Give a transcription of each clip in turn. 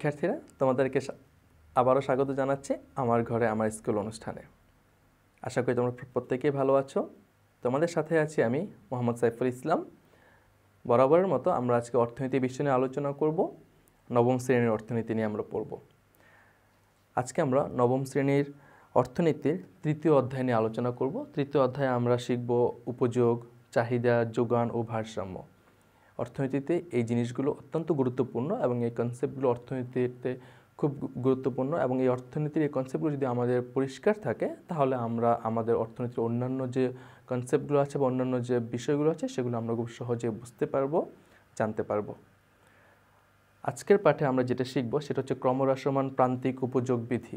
শিক্ষার্থীরা তোমাদেরকে আবারও স্বাগত জানাচ্ছি আমার ঘরে আমার স্কুল অনুষ্ঠানে আশা করি তোমরা প্রত্যেকেই ভালো আছো তোমাদের সাথে আছি আমি মোহাম্মদ সাইফুল ইসলাম বরাবরের মতো আমরা আজকে অর্থনীতি বিষয় নিয়ে আলোচনা করব নবম শ্রেণীর অর্থনীতি নিয়ে আমরা পড়ব আজকে আমরা নবম শ্রেণীর অর্থনীতির তৃতীয় অধ্যায় নিয়ে আলোচনা করব তৃতীয় অধ্যায়ে আমরা শিখব উপযোগ চাহিদা যোগান ও ভারসাম্য অর্থনীতিতে এই জিনিসগুলো অত্যন্ত গুরুত্বপূর্ণ এবং এই কনসেপ্টগুলো অর্থনীতিতে খুব গুরুত্বপূর্ণ এবং এই অর্থনীতির এই কনসেপ্টগুলো যদি আমাদের পরিষ্কার থাকে তাহলে আমরা আমাদের অর্থনীতির অন্যান্য যে কনসেপ্টগুলো আছে বা অন্যান্য যে বিষয়গুলো আছে সেগুলো আমরা খুব সহজে বুঝতে পারবো জানতে পারবো আজকের পাঠে আমরা যেটা শিখব সেটা হচ্ছে ক্রমরাসমান প্রান্তিক উপযোগ বিধি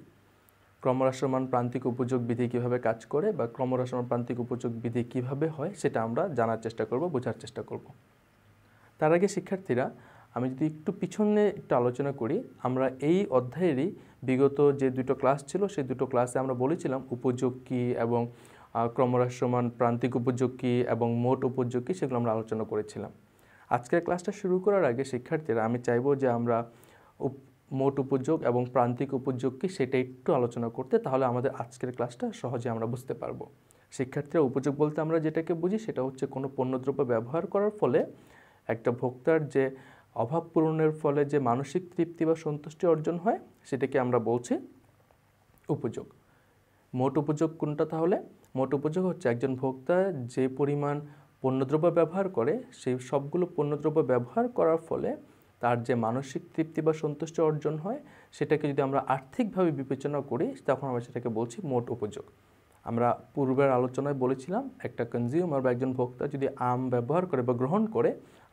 ক্রমরাসমান প্রান্তিক উপযোগ বিধি কীভাবে কাজ করে বা ক্রমরাসমান প্রান্তিক উপযোগ বিধি কীভাবে হয় সেটা আমরা জানার চেষ্টা করব বোঝার চেষ্টা করব তার আগে শিক্ষার্থীরা আমি যদি একটু পিছনে একটু আলোচনা করি আমরা এই অধ্যায়েরই বিগত যে দুটো ক্লাস ছিল সেই দুটো ক্লাসে আমরা বলেছিলাম উপযোগ কী এবং ক্রমহ্রাসমান প্রান্তিক উপযোগ কী এবং মোট উপযোগ কী সেগুলো আমরা আলোচনা করেছিলাম আজকের ক্লাসটা শুরু করার আগে শিক্ষার্থীরা আমি চাইবো যে আমরা মোট উপযোগ এবং প্রান্তিক উপযোগ কী সেটা একটু আলোচনা করতে তাহলে আমাদের আজকের ক্লাসটা সহজে আমরা বুঝতে পারবো শিক্ষার্থীরা উপযোগ বলতে আমরা যেটাকে বুঝি সেটা হচ্ছে কোনো পণ্যদ্রব্য ব্যবহার করার ফলে একটা ভোক্তার যে অভাব পূরণের ফলে যে মানসিক তৃপ্তি বা সন্তুষ্টি অর্জন হয় সেটাকে আমরা বলছি উপযোগ মোট উপযোগ কোনটা তাহলে মোট উপযোগ হচ্ছে একজন ভোক্তা যে পরিমাণ পণ্যদ্রব্য ব্যবহার করে সেই সবগুলো পণ্যদ্রব্য ব্যবহার করার ফলে তার যে মানসিক তৃপ্তি বা সন্তুষ্টি অর্জন হয় সেটাকে যদি আমরা আর্থিকভাবে বিবেচনা করি তখন আমরা সেটাকে বলছি মোট উপযোগ আমরা পূর্বের আলোচনায় বলেছিলাম একটা কনজিউমার বা একজন ভোক্তা যদি আম ব্যবহার করে বা গ্রহণ করে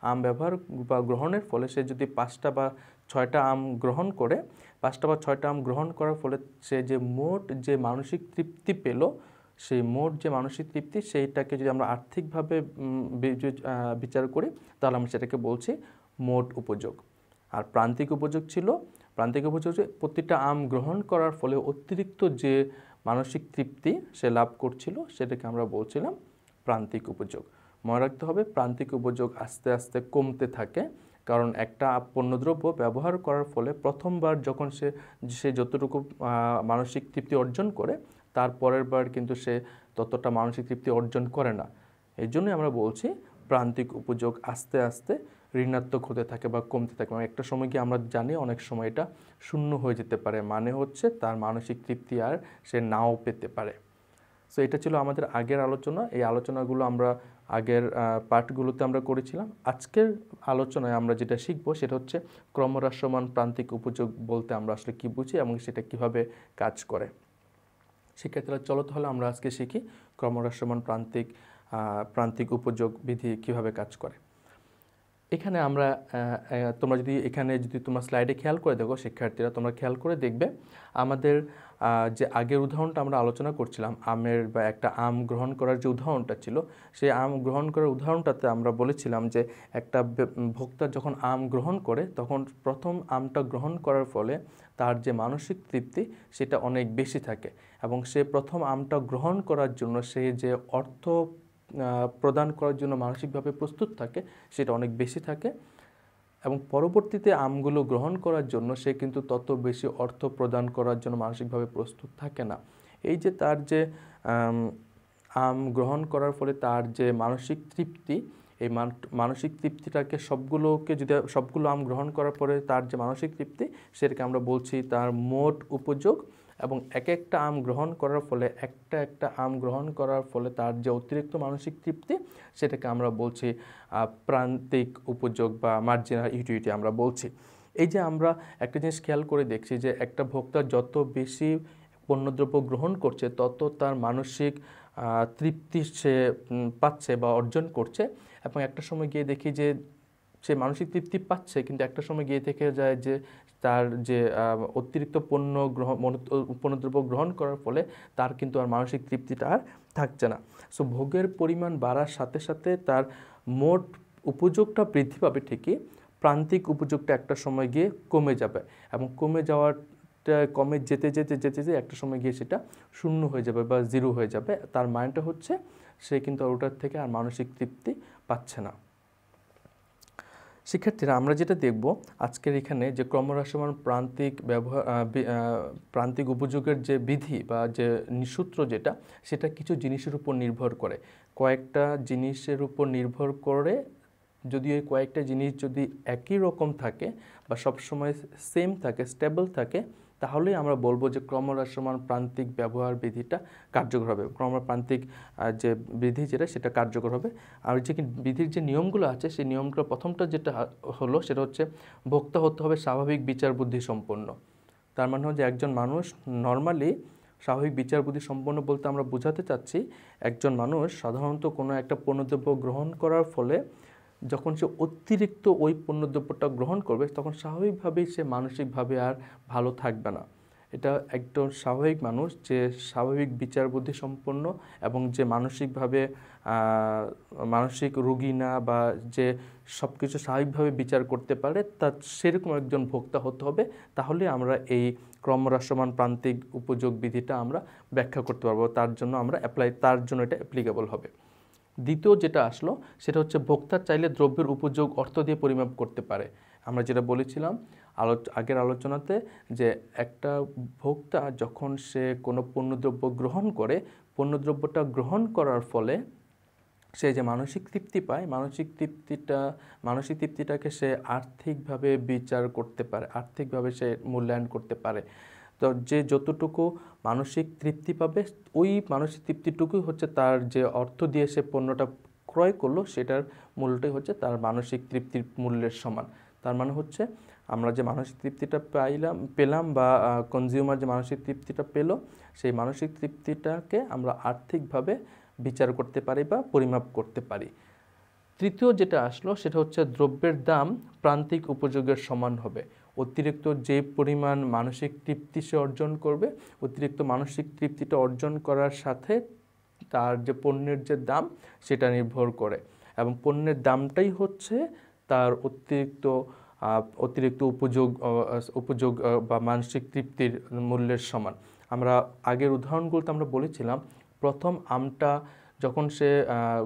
আম ব্যবহার বা গ্রহণের ফলে সে যদি পাঁচটা বা ছয়টা আম গ্রহণ করে পাঁচটা বা ছয়টা আম গ্রহণ করার ফলে সে যে মোট যে মানসিক তৃপ্তি পেল সেই মোট যে মানসিক তৃপ্তি সেইটাকে যদি আমরা আর্থিকভাবে বিচার করি তাহলে আমরা সেটাকে বলছি মোট উপযোগ আর প্রান্তিক উপযোগ ছিল প্রান্তিক উপযোগ প্রতিটা আম গ্রহণ করার ফলে অতিরিক্ত যে মানসিক তৃপ্তি সে লাভ করছিল সেটাকে আমরা বলছিলাম প্রান্তিক উপযোগ মনে রাখতে হবে প্রান্তিক উপযোগ আস্তে আস্তে কমতে থাকে কারণ একটা পণ্যদ্রব্য ব্যবহার করার ফলে প্রথমবার যখন সে সে যতটুকু মানসিক তৃপ্তি অর্জন করে তার পরের বার কিন্তু সে ততটা মানসিক তৃপ্তি অর্জন করে না এই জন্যই আমরা বলছি প্রান্তিক উপযোগ আস্তে আস্তে ঋণাত্মক হতে থাকে বা কমতে থাকে এবং একটা সময় কি আমরা জানি অনেক সময় এটা শূন্য হয়ে যেতে পারে মানে হচ্ছে তার মানসিক তৃপ্তি আর সে নাও পেতে পারে সো এটা ছিল আমাদের আগের আলোচনা এই আলোচনাগুলো আমরা আগের পার্টগুলোতে আমরা করেছিলাম আজকের আলোচনায় আমরা যেটা শিখব সেটা হচ্ছে ক্রমহ্রাসমান প্রান্তিক উপযোগ বলতে আমরা আসলে কী বুঝি এবং সেটা কিভাবে কাজ করে শিক্ষার্থীরা চলো তাহলে আমরা আজকে শিখি ক্রমহ্রাসমান প্রান্তিক প্রান্তিক উপযোগ বিধি কিভাবে কাজ করে এখানে আমরা তোমরা যদি এখানে যদি তোমরা স্লাইডে খেয়াল করে দেখো শিক্ষার্থীরা তোমরা খেয়াল করে দেখবে আমাদের যে আগের উদাহরণটা আমরা আলোচনা করছিলাম আমের বা একটা আম গ্রহণ করার যে উদাহরণটা ছিল সেই আম গ্রহণ করার উদাহরণটাতে আমরা বলেছিলাম যে একটা ভোক্তা যখন আম গ্রহণ করে তখন প্রথম আমটা গ্রহণ করার ফলে তার যে মানসিক তৃপ্তি সেটা অনেক বেশি থাকে এবং সে প্রথম আমটা গ্রহণ করার জন্য সে যে অর্থ প্রদান করার জন্য মানসিকভাবে প্রস্তুত থাকে সেটা অনেক বেশি থাকে এবং পরবর্তীতে আমগুলো গ্রহণ করার জন্য সে কিন্তু তত বেশি অর্থ প্রদান করার জন্য মানসিকভাবে প্রস্তুত থাকে না এই যে তার যে আম গ্রহণ করার ফলে তার যে মানসিক তৃপ্তি এই মানসিক তৃপ্তিটাকে সবগুলোকে যদি সবগুলো আম গ্রহণ করার পরে তার যে মানসিক তৃপ্তি সেটাকে আমরা বলছি তার মোট উপযোগ এবং এক একটা আম গ্রহণ করার ফলে একটা একটা আম গ্রহণ করার ফলে তার যে অতিরিক্ত মানসিক তৃপ্তি সেটাকে আমরা বলছি প্রান্তিক উপযোগ বা মার্জিনাল ইউটিউটি আমরা বলছি এই যে আমরা একটা জিনিস খেয়াল করে দেখছি যে একটা ভোক্তা যত বেশি পণ্যদ্রব্য গ্রহণ করছে তত তার মানসিক তৃপ্তি সে পাচ্ছে বা অর্জন করছে এবং একটা সময় গিয়ে দেখি যে সে মানসিক তৃপ্তি পাচ্ছে কিন্তু একটা সময় গিয়ে থেকে যায় যে তার যে অতিরিক্ত পণ্য গ্রহণ পণ্যদ্রব্য গ্রহণ করার ফলে তার কিন্তু আর মানসিক তৃপ্তিটা আর থাকছে না সো ভোগের পরিমাণ বাড়ার সাথে সাথে তার মোট উপযোগটা বৃদ্ধি পাবে ঠিকই প্রান্তিক উপযোগটা একটা সময় গিয়ে কমে যাবে এবং কমে যাওয়ার কমে যেতে যেতে যেতে যেতে একটা সময় গিয়ে সেটা শূন্য হয়ে যাবে বা জিরো হয়ে যাবে তার মাইন্ডটা হচ্ছে সে কিন্তু আর ওটার থেকে আর মানসিক তৃপ্তি পাচ্ছে না শিক্ষার্থীরা আমরা যেটা দেখব আজকের এখানে যে ক্রমহ্রাসমান প্রান্তিক ব্যবহার প্রান্তিক উপযোগের যে বিধি বা যে নিসূত্র যেটা সেটা কিছু জিনিসের উপর নির্ভর করে কয়েকটা জিনিসের উপর নির্ভর করে যদি ওই কয়েকটা জিনিস যদি একই রকম থাকে বা সবসময় সেম থাকে স্টেবল থাকে তাহলেই আমরা বলবো যে ক্রমহ্রাসমান প্রান্তিক ব্যবহার বিধিটা কার্যকর হবে ক্রমপ্রান্তিক যে বিধি যেটা সেটা কার্যকর হবে আর যে বিধির যে নিয়মগুলো আছে সেই নিয়মগুলো প্রথমটা যেটা হলো সেটা হচ্ছে ভোক্তা হতে হবে স্বাভাবিক বিচার বুদ্ধি সম্পন্ন তার মানে হচ্ছে একজন মানুষ নর্মালি স্বাভাবিক বিচার বুদ্ধি সম্পন্ন বলতে আমরা বোঝাতে চাচ্ছি একজন মানুষ সাধারণত কোনো একটা পণ্যদ্রব্য গ্রহণ করার ফলে যখন সে অতিরিক্ত ওই পণ্যদ্রব্যটা গ্রহণ করবে তখন স্বাভাবিকভাবেই সে মানসিকভাবে আর ভালো থাকবে না এটা একদম স্বাভাবিক মানুষ যে স্বাভাবিক বিচার বুদ্ধি সম্পন্ন এবং যে মানসিকভাবে মানসিক রুগী না বা যে সব কিছু স্বাভাবিকভাবে বিচার করতে পারে তা সেরকম একজন ভোক্তা হতে হবে তাহলে আমরা এই ক্রমরাসমান প্রান্তিক উপযোগ বিধিটা আমরা ব্যাখ্যা করতে পারবো তার জন্য আমরা অ্যাপ্লাই তার জন্য এটা অ্যাপ্লিকেবল হবে দ্বিতীয় যেটা আসলো সেটা হচ্ছে ভোক্তা চাইলে দ্রব্যের উপযোগ অর্থ দিয়ে পরিমাপ করতে পারে আমরা যেটা বলেছিলাম আলো আগের আলোচনাতে যে একটা ভোক্তা যখন সে কোনো পণ্যদ্রব্য গ্রহণ করে পণ্যদ্রব্যটা গ্রহণ করার ফলে সে যে মানসিক তৃপ্তি পায় মানসিক তৃপ্তিটা মানসিক তৃপ্তিটাকে সে আর্থিকভাবে বিচার করতে পারে আর্থিকভাবে সে মূল্যায়ন করতে পারে যে যতটুকু মানসিক তৃপ্তি পাবে ওই মানসিক তৃপ্তিটুকুই হচ্ছে তার যে অর্থ দিয়ে সে পণ্যটা ক্রয় করলো সেটার মূল্যটাই হচ্ছে তার মানসিক তৃপ্তির মূল্যের সমান তার মানে হচ্ছে আমরা যে মানসিক তৃপ্তিটা পাইলাম পেলাম বা কনজিউমার যে মানসিক তৃপ্তিটা পেল সেই মানসিক তৃপ্তিটাকে আমরা আর্থিকভাবে বিচার করতে পারি বা পরিমাপ করতে পারি তৃতীয় যেটা আসলো সেটা হচ্ছে দ্রব্যের দাম প্রান্তিক উপযোগের সমান হবে অতিরিক্ত যে পরিমাণ মানসিক তৃপ্তি সে অর্জন করবে অতিরিক্ত মানসিক তৃপ্তিটা অর্জন করার সাথে তার যে পণ্যের যে দাম সেটা নির্ভর করে এবং পণ্যের দামটাই হচ্ছে তার অতিরিক্ত অতিরিক্ত উপযোগ উপযোগ বা মানসিক তৃপ্তির মূল্যের সমান আমরা আগের উদাহরণগুলোতে আমরা বলেছিলাম প্রথম আমটা যখন সে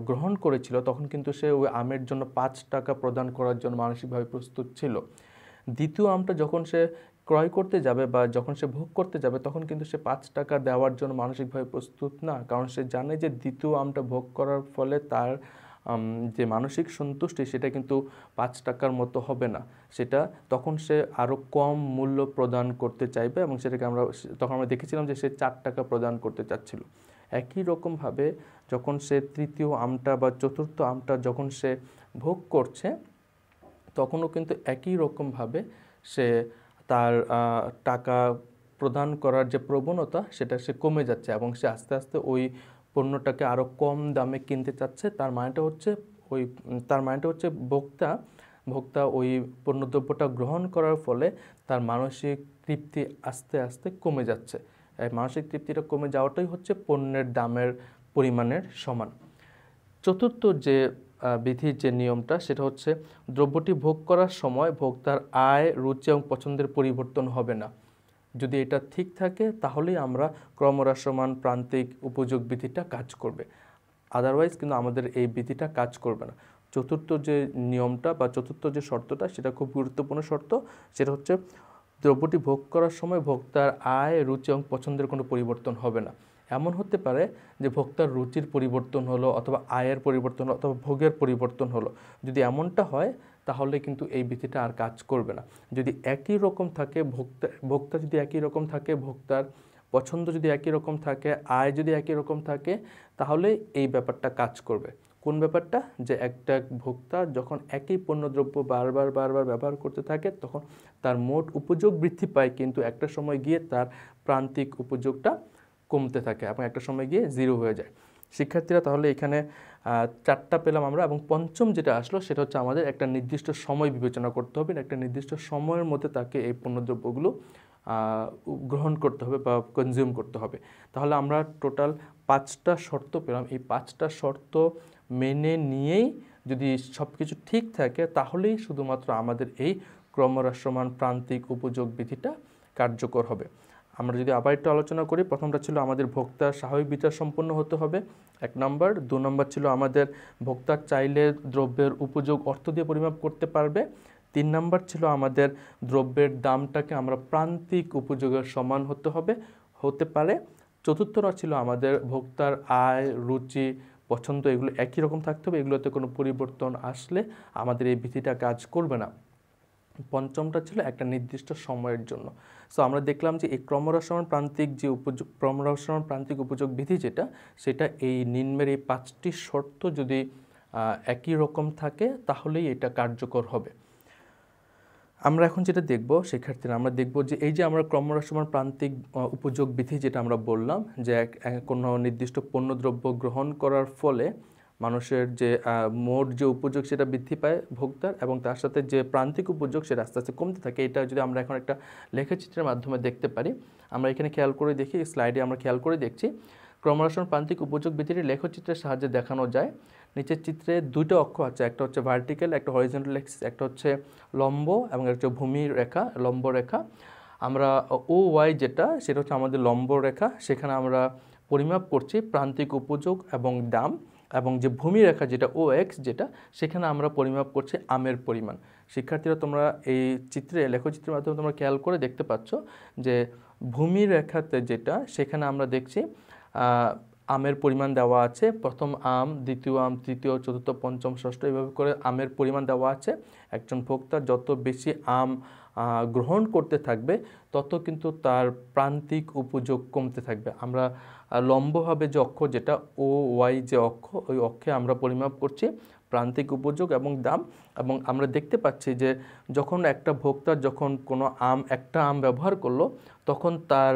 গ্রহণ করেছিল তখন কিন্তু সে ওই আমের জন্য পাঁচ টাকা প্রদান করার জন্য মানসিকভাবে প্রস্তুত ছিল দ্বিতীয় আমটা যখন সে ক্রয় করতে যাবে বা যখন সে ভোগ করতে যাবে তখন কিন্তু সে পাঁচ টাকা দেওয়ার জন্য মানসিকভাবে প্রস্তুত না কারণ সে জানে যে দ্বিতীয় আমটা ভোগ করার ফলে তার যে মানসিক সন্তুষ্টি সেটা কিন্তু পাঁচ টাকার মতো হবে না সেটা তখন সে আরও কম মূল্য প্রদান করতে চাইবে এবং সেটাকে আমরা তখন আমরা দেখেছিলাম যে সে চার টাকা প্রদান করতে চাচ্ছিল একই রকমভাবে যখন সে তৃতীয় আমটা বা চতুর্থ আমটা যখন সে ভোগ করছে তখনও কিন্তু একই রকমভাবে সে তার টাকা প্রদান করার যে প্রবণতা সেটা সে কমে যাচ্ছে এবং সে আস্তে আস্তে ওই পণ্যটাকে আরও কম দামে কিনতে চাচ্ছে তার মানেটা হচ্ছে ওই তার মানেটা হচ্ছে ভোক্তা ভোক্তা ওই পণ্যদ্রব্যটা গ্রহণ করার ফলে তার মানসিক তৃপ্তি আস্তে আস্তে কমে যাচ্ছে মানসিক তৃপ্তিটা কমে যাওয়াটাই হচ্ছে পণ্যের দামের পরিমাণের সমান চতুর্থ যে বিধির যে নিয়মটা সেটা হচ্ছে দ্রব্যটি ভোগ করার সময় ভোক্তার আয় রুচি এবং পছন্দের পরিবর্তন হবে না যদি এটা ঠিক থাকে তাহলেই আমরা ক্রমরাসমান প্রান্তিক উপযোগ বিধিটা কাজ করবে আদারওয়াইজ কিন্তু আমাদের এই বিধিটা কাজ করবে না চতুর্থ যে নিয়মটা বা চতুর্থ যে শর্তটা সেটা খুব গুরুত্বপূর্ণ শর্ত সেটা হচ্ছে দ্রব্যটি ভোগ করার সময় ভোক্তার আয় রুচি এবং পছন্দের কোনো পরিবর্তন হবে না এমন হতে পারে যে ভোক্তার রুচির পরিবর্তন হলো অথবা আয়ের পরিবর্তন হলো অথবা ভোগের পরিবর্তন হলো যদি এমনটা হয় তাহলে কিন্তু এই বিধিটা আর কাজ করবে না যদি একই রকম থাকে ভোক্তা ভোক্তা যদি একই রকম থাকে ভোক্তার পছন্দ যদি একই রকম থাকে আয় যদি একই রকম থাকে তাহলে এই ব্যাপারটা কাজ করবে কোন ব্যাপারটা যে একটা ভোক্তা যখন একই পণ্যদ্রব্য বারবার বারবার ব্যবহার করতে থাকে তখন তার মোট উপযোগ বৃদ্ধি পায় কিন্তু একটা সময় গিয়ে তার প্রান্তিক উপযোগটা কমতে থাকে এবং একটা সময় গিয়ে জিরো হয়ে যায় শিক্ষার্থীরা তাহলে এখানে চারটা পেলাম আমরা এবং পঞ্চম যেটা আসলো সেটা হচ্ছে আমাদের একটা নির্দিষ্ট সময় বিবেচনা করতে হবে একটা নির্দিষ্ট সময়ের মধ্যে তাকে এই পণ্যদ্রব্যগুলো গ্রহণ করতে হবে বা কনজিউম করতে হবে তাহলে আমরা টোটাল পাঁচটা শর্ত পেলাম এই পাঁচটা শর্ত মেনে নিয়েই যদি সব কিছু ঠিক থাকে তাহলেই শুধুমাত্র আমাদের এই ক্রমরাশ্রমান প্রান্তিক উপযোগ বিধিটা কার্যকর হবে আমরা যদি আবার একটু আলোচনা করি প্রথমটা ছিল আমাদের ভোক্তার স্বাভাবিক বিচার সম্পন্ন হতে হবে এক নম্বর দু নম্বর ছিল আমাদের ভোক্তার চাইলে দ্রব্যের উপযোগ অর্থ দিয়ে পরিমাপ করতে পারবে তিন নম্বর ছিল আমাদের দ্রব্যের দামটাকে আমরা প্রান্তিক উপযোগের সমান হতে হবে হতে পারে চতুর্থটা ছিল আমাদের ভোক্তার আয় রুচি পছন্দ এগুলো একই রকম থাকতে হবে এগুলোতে কোনো পরিবর্তন আসলে আমাদের এই ভীতিটা কাজ করবে না পঞ্চমটা ছিল একটা নির্দিষ্ট সময়ের জন্য সো আমরা দেখলাম যে এই ক্রমরসমান প্রান্তিক যে উপযোগ ক্রমরসমান প্রান্তিক উপযোগ বিধি যেটা সেটা এই নিম্নের এই পাঁচটি শর্ত যদি একই রকম থাকে তাহলেই এটা কার্যকর হবে আমরা এখন যেটা দেখব শিক্ষার্থীরা আমরা দেখব যে এই যে আমরা ক্রমরসমান প্রান্তিক উপযোগ বিধি যেটা আমরা বললাম যে এক কোনো নির্দিষ্ট পণ্যদ্রব্য গ্রহণ করার ফলে মানুষের যে মোট যে উপযোগ সেটা বৃদ্ধি পায় ভোক্তার এবং তার সাথে যে প্রান্তিক উপযোগ সেটা আস্তে আস্তে কমতে থাকে এটা যদি আমরা এখন একটা লেখাচিত্রের মাধ্যমে দেখতে পারি আমরা এখানে খেয়াল করে দেখি স্লাইডে আমরা খেয়াল করে দেখছি ক্রমরাসন প্রান্তিক উপযোগ বৃদ্ধিটি লেখচিত্রের সাহায্যে দেখানো যায় নিচের চিত্রে দুটো অক্ষ আছে একটা হচ্ছে ভার্টিক্যাল একটা হরিজেন্টাল অ্যাক্সিস একটা হচ্ছে লম্ব এবং একটা হচ্ছে ভূমি রেখা লম্ব রেখা আমরা ও ওয়াই যেটা সেটা হচ্ছে আমাদের লম্ব রেখা সেখানে আমরা পরিমাপ করছি প্রান্তিক উপযোগ এবং দাম এবং যে ভূমি রেখা যেটা ও এক্স যেটা সেখানে আমরা পরিমাপ করছি আমের পরিমাণ শিক্ষার্থীরা তোমরা এই চিত্রে লেখচিত্রের মাধ্যমে তোমরা খেয়াল করে দেখতে পাচ্ছ যে ভূমি রেখাতে যেটা সেখানে আমরা দেখছি আমের পরিমাণ দেওয়া আছে প্রথম আম দ্বিতীয় আম তৃতীয় চতুর্থ পঞ্চম ষষ্ঠ এইভাবে করে আমের পরিমাণ দেওয়া আছে একজন ভোক্তা যত বেশি আম গ্রহণ করতে থাকবে তত কিন্তু তার প্রান্তিক উপযোগ কমতে থাকবে আমরা লম্বভাবে যে অক্ষ যেটা ও ওয়াই যে অক্ষ ওই অক্ষে আমরা পরিমাপ করছি প্রান্তিক উপযোগ এবং দাম এবং আমরা দেখতে পাচ্ছি যে যখন একটা ভোক্তা যখন কোনো আম একটা আম ব্যবহার করলো তখন তার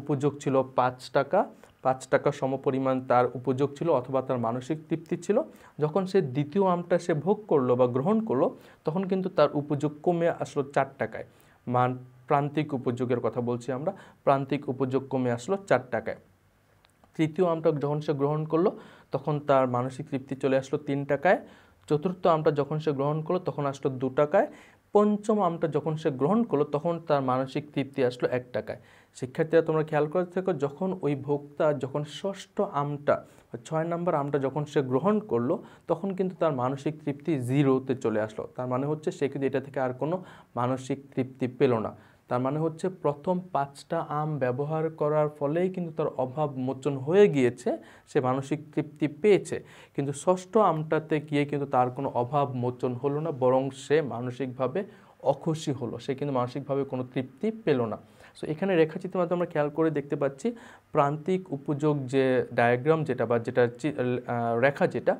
উপযোগ ছিল পাঁচ টাকা পাঁচ টাকা সমপরিমাণ তার উপযোগ ছিল অথবা তার মানসিক তৃপ্তি ছিল যখন সে দ্বিতীয় আমটা সে ভোগ করলো বা গ্রহণ করলো তখন কিন্তু তার উপযোগ কমে আসলো চার টাকায় মান প্রান্তিক উপযোগের কথা বলছি আমরা প্রান্তিক উপযোগ কমে আসলো চার টাকায় তৃতীয় আমটা যখন সে গ্রহণ করলো তখন তার মানসিক তৃপ্তি চলে আসলো তিন টাকায় চতুর্থ আমটা যখন সে গ্রহণ করলো তখন আসলো দু টাকায় পঞ্চম আমটা যখন সে গ্রহণ করলো তখন তার মানসিক তৃপ্তি আসলো এক টাকায় শিক্ষার্থীরা তোমরা খেয়াল করে থাকো যখন ওই ভোক্তা যখন ষষ্ঠ আমটা ছয় নম্বর আমটা যখন সে গ্রহণ করলো তখন কিন্তু তার মানসিক তৃপ্তি জিরোতে চলে আসলো তার মানে হচ্ছে সে কিন্তু এটা থেকে আর কোনো মানসিক তৃপ্তি পেল না তার মানে হচ্ছে প্রথম পাঁচটা আম ব্যবহার করার ফলেই কিন্তু তার অভাব মোচন হয়ে গিয়েছে সে মানসিক তৃপ্তি পেয়েছে কিন্তু ষষ্ঠ আমটাতে গিয়ে কিন্তু তার কোনো অভাব মোচন হলো না বরং সে মানসিকভাবে অখুশি হলো সে কিন্তু মানসিকভাবে কোনো তৃপ্তি পেল না সো এখানে রেখাচিত্রের মাধ্যমে আমরা খেয়াল করে দেখতে পাচ্ছি প্রান্তিক উপযোগ যে ডায়াগ্রাম যেটা বা যেটা রেখা যেটা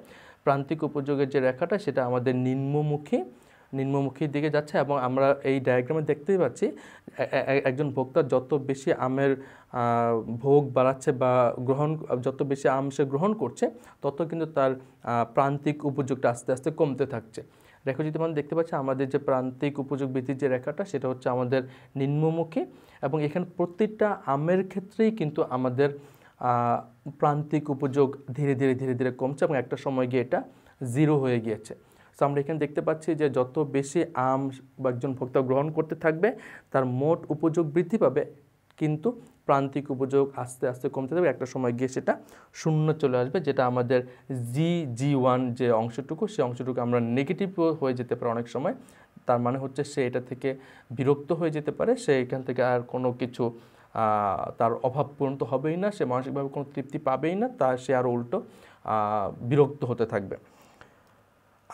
প্রান্তিক উপযোগের যে রেখাটা সেটা আমাদের নিম্নমুখী নিম্নমুখীর দিকে যাচ্ছে এবং আমরা এই ডায়াগ্রামে দেখতেই পাচ্ছি একজন ভোক্তা যত বেশি আমের ভোগ বাড়াচ্ছে বা গ্রহণ যত বেশি আম সে গ্রহণ করছে তত কিন্তু তার প্রান্তিক উপযোগটা আস্তে আস্তে কমতে থাকছে রেখা যদি আমরা দেখতে পাচ্ছি আমাদের যে প্রান্তিক উপযোগ বৃদ্ধির যে রেখাটা সেটা হচ্ছে আমাদের নিম্নমুখী এবং এখানে প্রত্যেকটা আমের ক্ষেত্রেই কিন্তু আমাদের প্রান্তিক উপযোগ ধীরে ধীরে ধীরে ধীরে কমছে এবং একটা সময় গিয়ে এটা জিরো হয়ে গিয়েছে সো আমরা এখানে দেখতে পাচ্ছি যে যত বেশি আম বা একজন ভোক্তা গ্রহণ করতে থাকবে তার মোট উপযোগ বৃদ্ধি পাবে কিন্তু প্রান্তিক উপযোগ আস্তে আস্তে কমতে থাকবে একটা সময় গিয়ে সেটা শূন্য চলে আসবে যেটা আমাদের জি জি ওয়ান যে অংশটুকু সেই অংশটুকু আমরা নেগেটিভ হয়ে যেতে পারে অনেক সময় তার মানে হচ্ছে সে এটা থেকে বিরক্ত হয়ে যেতে পারে সে এখান থেকে আর কোনো কিছু তার অভাব পূরণ তো হবেই না সে মানসিকভাবে কোনো তৃপ্তি পাবেই না তা সে আর উল্টো বিরক্ত হতে থাকবে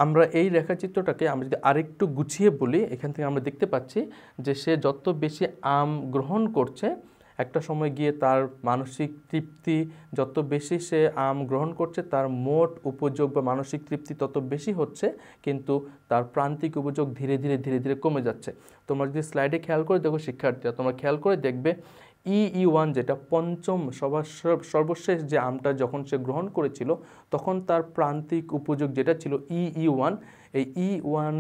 আমরা এই রেখাচিত্রটাকে আমরা যদি আরেকটু গুছিয়ে বলি এখান থেকে আমরা দেখতে পাচ্ছি যে সে যত বেশি আম গ্রহণ করছে একটা সময় গিয়ে তার মানসিক তৃপ্তি যত বেশি সে আম গ্রহণ করছে তার মোট উপযোগ বা মানসিক তৃপ্তি তত বেশি হচ্ছে কিন্তু তার প্রান্তিক উপযোগ ধীরে ধীরে ধীরে ধীরে কমে যাচ্ছে তোমরা যদি স্লাইডে খেয়াল করে দেখো শিক্ষার্থীরা তোমরা খেয়াল করে দেখবে ই e ওয়ান e যেটা পঞ্চম সর্বশেষ যে আমটা যখন সে গ্রহণ করেছিল তখন তার প্রান্তিক উপযোগ যেটা ছিল ই e ওয়ান এই ই ওয়ান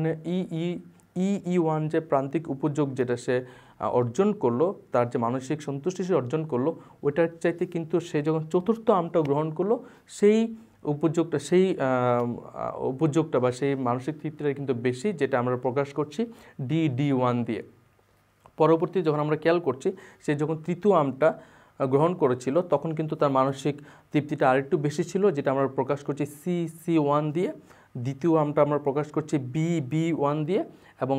ই ই ওয়ান যে প্রান্তিক উপযোগ যেটা সে অর্জন করলো তার যে মানসিক সন্তুষ্টি সে অর্জন করলো ওইটার চাইতে কিন্তু সে যখন চতুর্থ আমটা গ্রহণ করলো সেই উপযোগটা সেই উপযোগটা বা সেই মানসিক তৃপ্তিটা কিন্তু বেশি যেটা আমরা প্রকাশ করছি ডি ডি ওয়ান দিয়ে পরবর্তী যখন আমরা খেয়াল করছি সে যখন তৃতীয় আমটা গ্রহণ করেছিল তখন কিন্তু তার মানসিক তৃপ্তিটা আরেকটু বেশি ছিল যেটা আমরা প্রকাশ করছি সি সি ওয়ান দিয়ে দ্বিতীয় আমটা আমরা প্রকাশ করছি বি বি ওয়ান দিয়ে এবং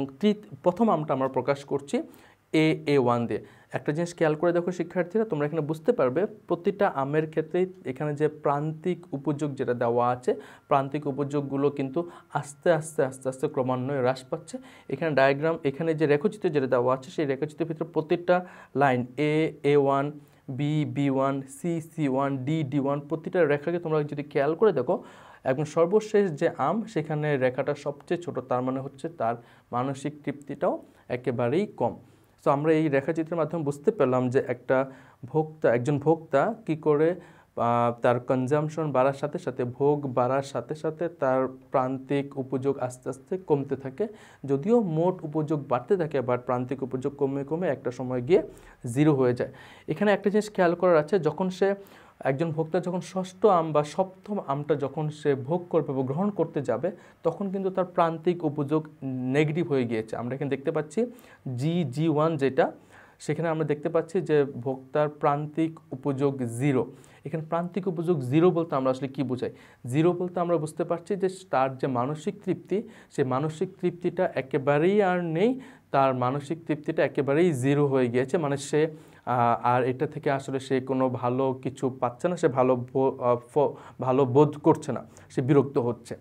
প্রথম আমটা আমরা প্রকাশ করছি এ এ ওয়ান দিয়ে একটা জিনিস খেয়াল করে দেখো শিক্ষার্থীরা তোমরা এখানে বুঝতে পারবে প্রতিটা আমের ক্ষেত্রেই এখানে যে প্রান্তিক উপযোগ যেটা দেওয়া আছে প্রান্তিক উপযোগগুলো কিন্তু আস্তে আস্তে আস্তে আস্তে ক্রমান্বয়ে হ্রাস পাচ্ছে এখানে ডায়াগ্রাম এখানে যে রেখচিত্র যেটা দেওয়া আছে সেই রেখচিত্রের ভিতরে প্রতিটা line A A one B B one C C one D D one প্রতিটা রেখাকে তোমরা যদি খেয়াল করে দেখো এবং সর্বশেষ যে আম সেখানে রেখাটা সবচেয়ে ছোট তার মানে হচ্ছে তার মানসিক তৃপ্তিটাও একেবারেই কম সো আমরা এই রেখাচিত্রের মাধ্যমে বুঝতে পারলাম যে একটা ভোক্তা একজন ভোক্তা কি করে তার কনজামশন বাড়ার সাথে সাথে ভোগ বাড়ার সাথে সাথে তার প্রান্তিক উপযোগ আস্তে আস্তে কমতে থাকে যদিও মোট উপযোগ বাড়তে থাকে বাট প্রান্তিক উপযোগ কমে কমে একটা সময় গিয়ে জিরো হয়ে যায় এখানে একটা জিনিস খেয়াল করার আছে যখন সে একজন ভোক্তা যখন ষষ্ঠ আম বা সপ্তম আমটা যখন সে ভোগ করবে বা গ্রহণ করতে যাবে তখন কিন্তু তার প্রান্তিক উপযোগ নেগেটিভ হয়ে গিয়েছে আমরা এখানে দেখতে পাচ্ছি জি জি ওয়ান যেটা সেখানে আমরা দেখতে পাচ্ছি যে ভোক্তার প্রান্তিক উপযোগ জিরো এখানে প্রান্তিক উপযোগ জিরো বলতে আমরা আসলে কি বোঝাই জিরো বলতে আমরা বুঝতে পারছি যে তার যে মানসিক তৃপ্তি সে মানসিক তৃপ্তিটা একেবারেই আর নেই তার মানসিক তৃপ্তিটা একেবারেই জিরো হয়ে গিয়েছে মানে সে আর এটা থেকে আসলে সে কোনো ভালো কিছু পাচ্ছে না সে ভালো ভালো বোধ করছে না সে বিরক্ত হচ্ছে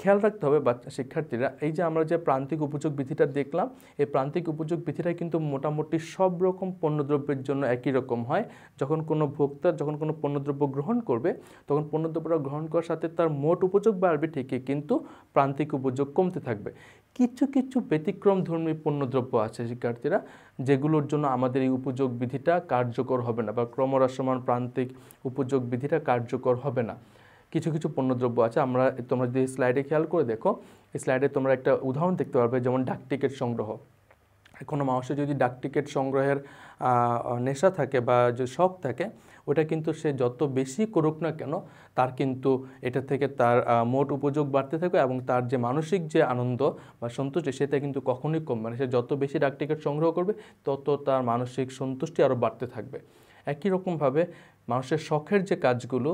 খেয়াল রাখতে হবে শিক্ষার্থীরা এই যে আমরা যে প্রান্তিক উপযোগ বিধিটা দেখলাম এই প্রান্তিক উপযোগ বিধিটা কিন্তু মোটামুটি সব রকম পণ্যদ্রব্যের জন্য একই রকম হয় যখন কোনো ভোক্তা যখন কোনো পণ্যদ্রব্য গ্রহণ করবে তখন পণ্যদ্রব্যটা গ্রহণ করার সাথে তার মোট উপযোগ বাড়বে ঠিকই কিন্তু প্রান্তিক উপযোগ কমতে থাকবে কিছু কিছু ব্যতিক্রম ধর্মী পণ্যদ্রব্য আছে শিক্ষার্থীরা যেগুলোর জন্য আমাদের এই উপযোগ বিধিটা কার্যকর হবে না বা ক্রমরাসমান প্রান্তিক উপযোগ বিধিটা কার্যকর হবে না কিছু কিছু পণ্যদ্রব্য আছে আমরা তোমরা যদি স্লাইডে খেয়াল করে দেখো এই স্লাইডে তোমরা একটা উদাহরণ দেখতে পারবে যেমন ডাক টিকিট সংগ্রহ কোনো মানুষের যদি ডাক টিকিট সংগ্রহের নেশা থাকে বা যে শখ থাকে ওটা কিন্তু সে যত বেশি করুক না কেন তার কিন্তু এটা থেকে তার মোট উপযোগ বাড়তে থাকবে এবং তার যে মানসিক যে আনন্দ বা সন্তুষ্টি সেটা কিন্তু কখনোই কমবে না সে যত বেশি ডাক টিকিট সংগ্রহ করবে তত তার মানসিক সন্তুষ্টি আরও বাড়তে থাকবে একই রকমভাবে মানুষের শখের যে কাজগুলো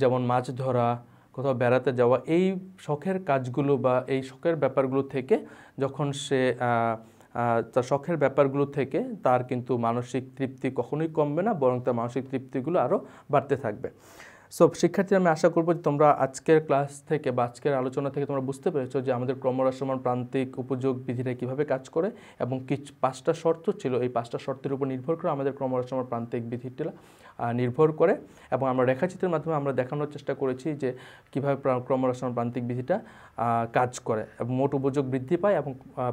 যেমন মাছ ধরা কোথাও বেড়াতে যাওয়া এই শখের কাজগুলো বা এই শখের ব্যাপারগুলো থেকে যখন সে তার শখের ব্যাপারগুলো থেকে তার কিন্তু মানসিক তৃপ্তি কখনোই কমবে না বরং তার মানসিক তৃপ্তিগুলো আরও বাড়তে থাকবে সো শিক্ষার্থীরা আমি আশা করবো যে তোমরা আজকের ক্লাস থেকে বা আজকের আলোচনা থেকে তোমরা বুঝতে পেরেছো যে আমাদের ক্রমরাসমান প্রান্তিক উপযোগ বিধিটা কীভাবে কাজ করে এবং কি পাঁচটা শর্ত ছিল এই পাঁচটা শর্তের উপর নির্ভর করে আমাদের ক্রমরাসমান প্রান্তিক বিধিটা নির্ভর করে এবং আমরা রেখাচিত্রের মাধ্যমে আমরা দেখানোর চেষ্টা করেছি যে কীভাবে ক্রমরাসমান প্রান্তিক বিধিটা কাজ করে এবং মোট উপযোগ বৃদ্ধি পায় এবং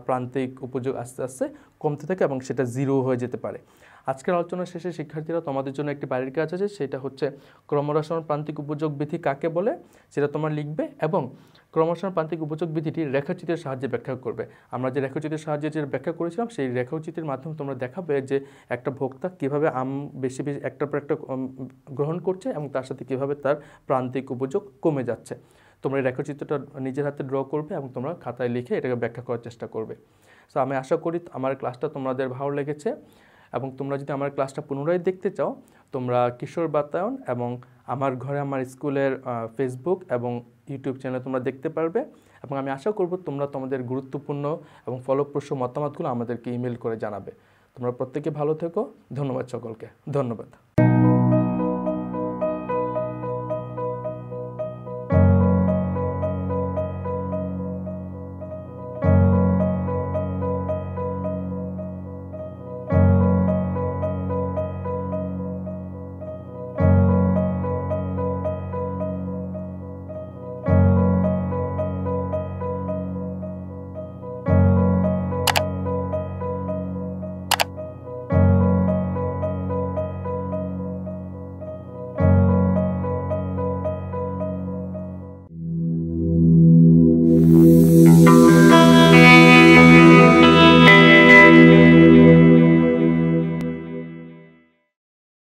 প্রান্তিক উপযোগ আস্তে আস্তে কমতে থাকে এবং সেটা জিরো হয়ে যেতে পারে আজকের আলোচনা শেষে শিক্ষার্থীরা তোমাদের জন্য একটি বাড়ির কাজ আছে সেটা হচ্ছে ক্রমরাসন প্রান্তিক উপযোগ বিধি কাকে বলে সেটা তোমার লিখবে এবং ক্রমরাসন প্রান্তিক উপযোগ বিধিটি রেখাচিত্রের সাহায্যে ব্যাখ্যা করবে আমরা যে রেখাচিত্রের সাহায্যে যে ব্যাখ্যা করেছিলাম সেই রেখাচিত্রের মাধ্যমে তোমরা দেখাবে যে একটা ভোক্তা কীভাবে আম বেশি বেশি একটার পর একটা গ্রহণ করছে এবং তার সাথে কীভাবে তার প্রান্তিক উপযোগ কমে যাচ্ছে তোমরা এই রেখাচিত্রটা নিজের হাতে ড্র করবে এবং তোমরা খাতায় লিখে এটাকে ব্যাখ্যা করার চেষ্টা করবে সো আমি আশা করি আমার ক্লাসটা তোমাদের ভালো লেগেছে এবং তোমরা যদি আমার ক্লাসটা পুনরায় দেখতে চাও তোমরা কিশোর বাতায়ন এবং আমার ঘরে আমার স্কুলের ফেসবুক এবং ইউটিউব চ্যানেলে তোমরা দেখতে পারবে এবং আমি আশা করব তোমরা তোমাদের গুরুত্বপূর্ণ এবং ফলপ্রসূ মতামতগুলো আমাদেরকে ইমেল করে জানাবে তোমরা প্রত্যেকে ভালো থেকো ধন্যবাদ সকলকে ধন্যবাদ